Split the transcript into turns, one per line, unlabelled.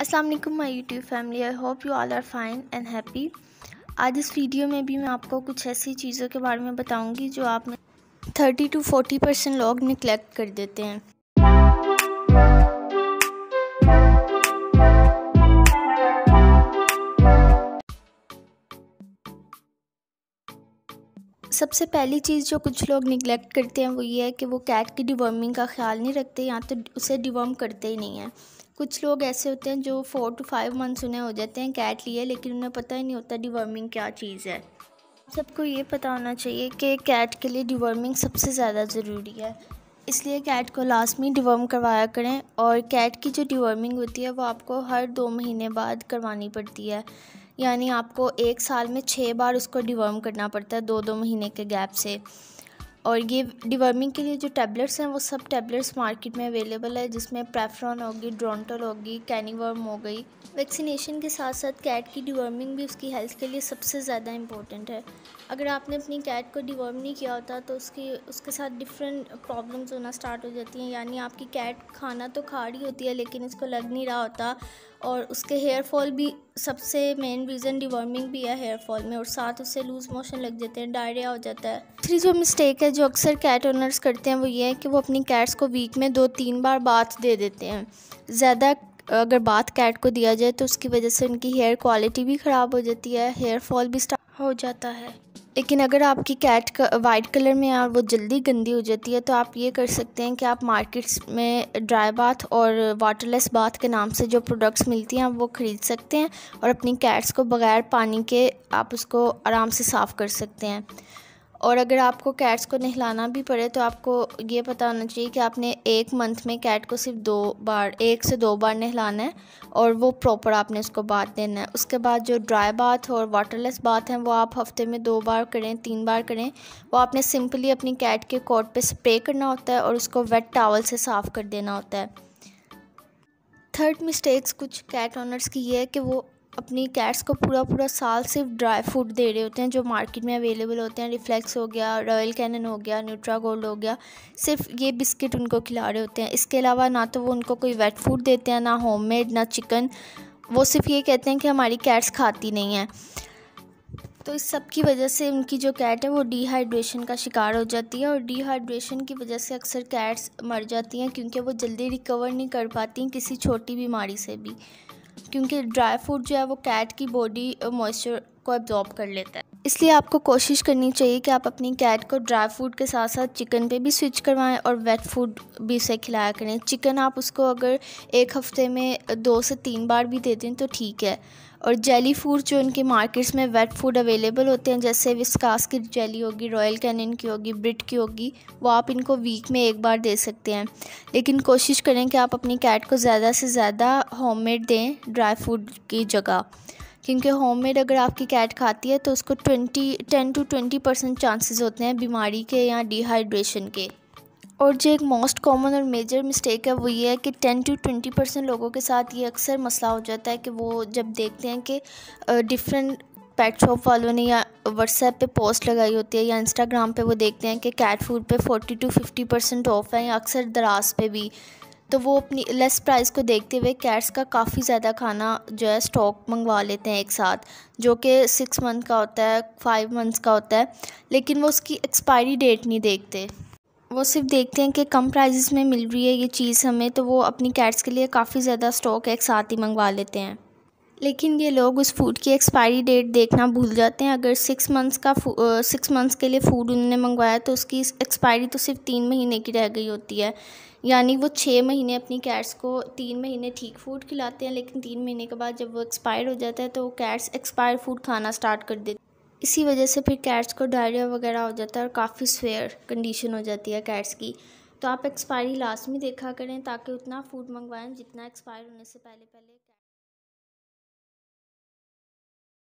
अस्सलाम वालेकुम my YouTube family I hope you all are fine and happy आज इस वीडियो में भी मैं आपको कुछ ऐसी चीज़ों के बारे में बताऊंगी जो आप में थर्टी टू फोर्टी परसेंट लोग निकलेक्ट कर देते हैं सबसे पहली चीज़ जो कुछ लोग निगलेक्ट करते हैं वो ये है कि वो कैट की डिवर्मिंग का ख्याल नहीं रखते या तो उसे डिवर्म करते ही नहीं हैं कुछ लोग ऐसे होते हैं जो फोर टू फाइव मंथ्स उन्हें हो जाते हैं कैट लिए लेकिन उन्हें पता ही नहीं होता डिवर्मिंग क्या चीज़ है सबको ये पता होना चाहिए कि कैट के लिए डिवर्मिंग सबसे ज़्यादा ज़रूरी है इसलिए कैट को लास्ट में डिवर्म करवाया करें और कैट की जो डिवर्मिंग होती है वो आपको हर दो महीने बाद करवानी पड़ती है यानी आपको एक साल में छः बार उसको डिवर्म करना पड़ता है दो दो महीने के गैप से और ये डिवर्मिंग के लिए जो टैबलेट्स हैं वो सब टैबलेट्स मार्केट में अवेलेबल है जिसमें प्रेफ्रॉन होगी ड्रॉन्टल होगी कैनीवर्म हो गई वैक्सीनेशन के साथ साथ कैट की डिवर्मिंग भी उसकी हेल्थ के लिए सबसे ज़्यादा इम्पोर्टेंट है अगर आपने अपनी कैट को डिवर्म नहीं किया होता तो उसकी उसके साथ डिफरेंट प्रॉब्लम्स होना स्टार्ट हो जाती हैं यानी आपकी कैट खाना तो खा रही होती है लेकिन इसको लग नहीं रहा होता और उसके हेयर फॉल भी सबसे मेन रीज़न डिवॉर्मिंग भी है हेयर फॉल में और साथ उससे लूज़ मोशन लग जाते हैं डायरिया हो जाता है तीसरी जो मिस्टेक है जो अक्सर कैट ओनर्स करते हैं वो ये है कि वो अपनी कैट्स को वीक में दो तीन बार बाथ दे देते हैं ज़्यादा अगर बाथ कैट को दिया जाए तो उसकी वजह से उनकी हेयर क्वालिटी भी ख़राब हो जाती है हेयर फॉल भी स्टार्ट हो जाता है लेकिन अगर आपकी कैट वाइट कलर में और वो जल्दी गंदी हो जाती है तो आप ये कर सकते हैं कि आप मार्केट्स में ड्राई बाथ और वाटरलेस बाथ के नाम से जो प्रोडक्ट्स मिलती हैं आप वो ख़रीद सकते हैं और अपनी कैट्स को बग़ैर पानी के आप उसको आराम से साफ़ कर सकते हैं और अगर आपको कैट्स को नहलाना भी पड़े तो आपको ये पता होना चाहिए कि आपने एक मंथ में कैट को सिर्फ दो बार एक से दो बार नहलाना है और वो प्रॉपर आपने उसको बात देना है उसके बाद जो ड्राई बाथ और वाटरलेस बाथ हैं वो आप हफ्ते में दो बार करें तीन बार करें वो आपने सिंपली अपनी कैट के कोट पर स्प्रे करना होता है और उसको वेट टावल से साफ़ कर देना होता है थर्ड मिस्टेक्स कुछ कैट ऑनर्स की ये है कि वो अपनी कैट्स को पूरा पूरा साल सिर्फ ड्राई फ्रूट दे रहे होते हैं जो मार्केट में अवेलेबल होते हैं रिफ्लेक्स हो गया रॉयल कैनन हो गया न्यूट्रा गोल्ड हो गया सिर्फ ये बिस्किट उनको खिला रहे होते हैं इसके अलावा ना तो वो उनको कोई वेट फूड देते हैं ना मेड ना चिकन वो सिर्फ ये कहते हैं कि हमारी कैट्स खाती नहीं हैं तो इस सब की वजह से उनकी जो कैट है वो डिहाइड्रेशन का शिकार हो जाती है और डिहाइड्रेशन की वजह से अक्सर कैट्स मर जाती हैं क्योंकि वो जल्दी रिकवर नहीं कर पाती किसी छोटी बीमारी से भी क्योंकि ड्राई फ्रूट जो है वो कैट की बॉडी मॉइस्चर को एब्जॉर्ब कर लेता है इसलिए आपको कोशिश करनी चाहिए कि आप अपनी कैट को ड्राई फूड के साथ साथ चिकन पे भी स्विच करवाएं और वेट फूड भी उसे खिलाया करें चिकन आप उसको अगर एक हफ़्ते में दो से तीन बार भी देते हैं तो ठीक है और जेली फूड जो इनके मार्केट्स में वेट फूड अवेलेबल होते हैं जैसे विस्कास की जेली होगी रॉयल कैनिन की होगी ब्रिट की होगी वो आप इनको वीक में एक बार दे सकते हैं लेकिन कोशिश करें कि आप अपनी कैट को ज़्यादा से ज़्यादा होममेड दें ड्राई फूड की जगह क्योंकि होममेड अगर आपकी कैट खाती है तो उसको twenty ten to twenty percent chances होते हैं बीमारी के या डिहाइड्रेशन के और जो एक मोस्ट कॉमन और मेजर मिस्टेक है वो ये है कि टेन टू ट्वेंटी परसेंट लोगों के साथ ये अक्सर मसला हो जाता है कि वो जब देखते हैं कि डिफरेंट पेट शॉप वालों ने या व्हाट्सएप पे पोस्ट लगाई होती है या इंस्टाग्राम पे वो देखते हैं कि कैट फूड पे forty to fifty percent off है या अक्सर दराज पे भी तो वो अपनी लेस प्राइस को देखते हुए कैट्स का काफ़ी ज़्यादा खाना जो है स्टॉक मंगवा लेते हैं एक साथ जो कि सिक्स मंथ का होता है फाइव मंथ्स का होता है लेकिन वो उसकी एक्सपायरी डेट नहीं देखते वो सिर्फ देखते हैं कि कम प्राइजेस में मिल रही है ये चीज़ हमें तो वो अपनी कैट्स के लिए काफ़ी ज़्यादा स्टॉक एक साथ ही मंगवा लेते हैं लेकिन ये लोग उस फ़ूड की एक्सपायरी डेट देखना भूल जाते हैं अगर सिक्स मंथ्स का सिक्स मंथ्स के लिए फ़ूड उन्होंने मंगवाया तो उसकी एक्सपायरी तो सिर्फ तीन महीने की रह गई होती है यानी वो छः महीने अपनी कैट्स को तीन महीने ठीक फूड खिलाते हैं लेकिन तीन महीने के बाद जब वो एक्सपायर हो जाता है तो वो कैट्स एक्सपायर फूड खाना स्टार्ट कर देते इसी वजह से फिर कैट्स को डायरिया वगैरह हो जाता है और काफ़ी स्वेयर कंडीशन हो जाती है कैट्स की तो आप एक्सपायरी लास्ट में देखा करें ताकि उतना फूड मंगवाएं जितना एक्सपायर होने से पहले पहले